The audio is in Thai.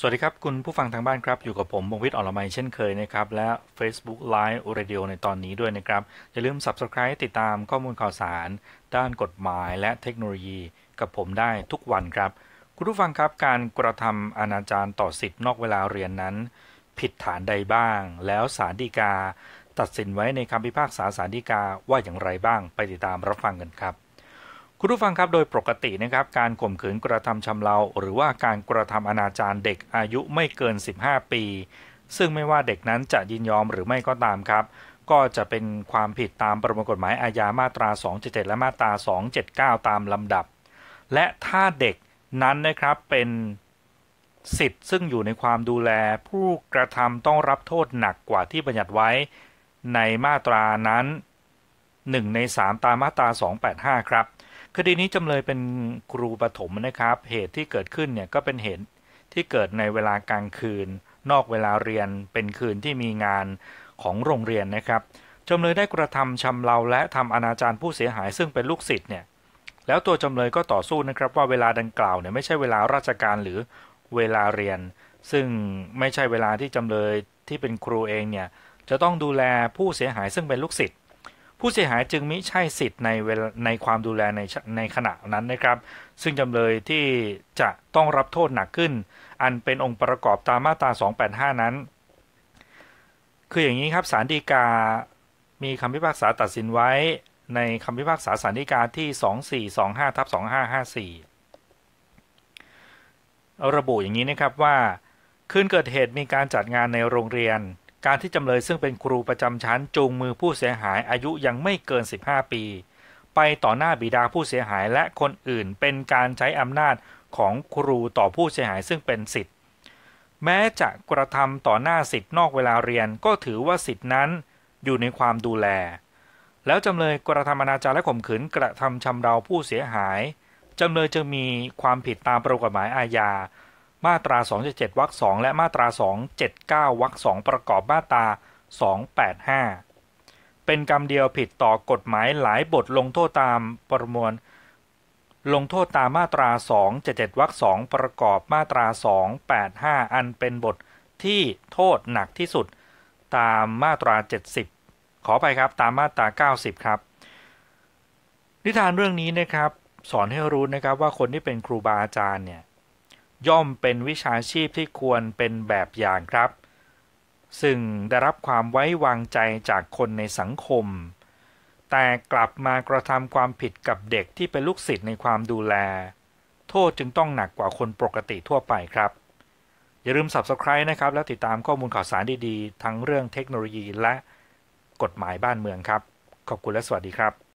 สวัสดีครับคุณผู้ฟังทางบ้านครับ อยู่กับผมบงวิทย์อรมัยเช่นเคยนะครับ และ Facebook Live Radio ในตอนนี้ด้วยนะครับ อย่าลืม Subscribe ติดตามข้อมูลข่าวสาร ด้านกฎหมายและเทคโนโลยี กับผมได้ทุกวันครับ คุณผู้ฟังครับการกระทำอนาจารต่อสิทธิ์นอกเวลาเรียนนั้น ผิดฐานใดบ้างแล้วสารดีกา ตัดสินไว้ในคำพิพากษาสารดีกาว่าอย่างไรบ้างไปติดตามรับฟังกันครับคุณผู้ฟังครับโดยปกตินะครับการข่มขืนกระทำชำเราหรือว่าการกระทำอนาจารเด็กอายุไม่เกิน 15 ปี ซึ่งไม่ว่าเด็กนั้นจะยินยอมหรือไม่ก็ตามครับ ก็จะเป็นความผิดตามประมวลกฎหมายอาญามาตรา 277และมาตรา279ตามลำดับ และถ้าเด็กนั้นนะครับเป็นสิทธิ์ซึ่งอยู่ในความดูแลผู้กระทำต้องรับโทษหนักกว่าที่บัญญัติไว้ ในมาตรานั้น 1 ใน 3 ตามมาตรา 285 ครับคดีนี้จำเลย เป็นครูปฐมนะครับ เหตุที่เกิดขึ้นเนี่ยก็เป็นเหตุที่เกิดในเวลากลางคืน นอกเวลาเรียนเป็นคืนที่มีงานของโรงเรียนนะครับจำเลยได้กระทำชำเราและทำอนาจารผู้เสียหาย ซึ่งเป็นลูกศิษย์เนี่ย แล้วตัวจำเลยก็ต่อสู้นะครับว่าเวลาดังกล่าวเนี่ยไม่ใช่เวลาราชการหรือเวลาเรียน ซึ่งไม่ใช่เวลาที่จำเลยที่เป็นครูเองเนี่ยจะต้องดูแลผู้เสียหายซึ่งเป็นลูกศิษย์ผู้เสียหายจึงมิใช่สิทธิ์ในในความดูแลในในขณะนั้นนะครับ ซึ่งจำเลยที่จะต้องรับโทษหนักขึ้น อันเป็นองค์ประกอบตามมาตรา285 นั้น คืออย่างนี้ครับสารดีกา มีคำพิพากษาตัดสินไว้ในคำพิพากษาสารดีกาที่ 2425 ทับ2554 ระบุอย่างนี้นะครับว่าคืนเกิดเหตุมีการจัดงานในโรงเรียนการที่จำเลยซึ่งเป็นครูประจำชั้นจูงมือผู้เสียหายอายุยังไม่เกิน 15 ปี ไปต่อหน้าบิดาผู้เสียหายและคนอื่นเป็นการใช้อำนาจของครูต่อผู้เสียหายซึ่งเป็นสิทธิ์แม้จะกระทำต่อหน้าสิทธิ์นอกเวลาเรียนก็ถือว่าสิทธินั้นอยู่ในความดูแล แล้วจำเลยกระทำอนาจารและข่มขืนกระทำชำเราผู้เสียหายจำเลยจะมีความผิดตามประมวลกฎหมายอาญามาตรา277วรรค 2 และมาตรา 279 วรรค 2 ประกอบมาตรา 285 เป็นกรรมเดียวผิดต่อกฎหมายหลายบทลงโทษตามประมวลลงโทษตามมาตรา 277 วรรค 2 ประกอบมาตรา 285 อันเป็นบทที่โทษหนักที่สุดตามมาตรา 70 ขอไปครับตามมาตรา 90 ครับ นิทานเรื่องนี้นะครับสอนให้รู้นะครับว่าคนที่เป็นครูบาอาจารย์เนี่ยย่อมเป็นวิชาชีพที่ควรเป็นแบบอย่างครับ ซึ่งได้รับความไว้วางใจจากคนในสังคม แต่กลับมากระทำความผิดกับเด็กที่เป็นลูกศิษย์ในความดูแล โทษจึงต้องหนักกว่าคนปกติทั่วไปครับ อย่าลืม Subscribe นะครับ แล้วติดตามข้อมูลข่าวสารดีๆ ทั้งเรื่องเทคโนโลยีและกฎหมายบ้านเมืองครับ ขอบคุณและสวัสดีครับ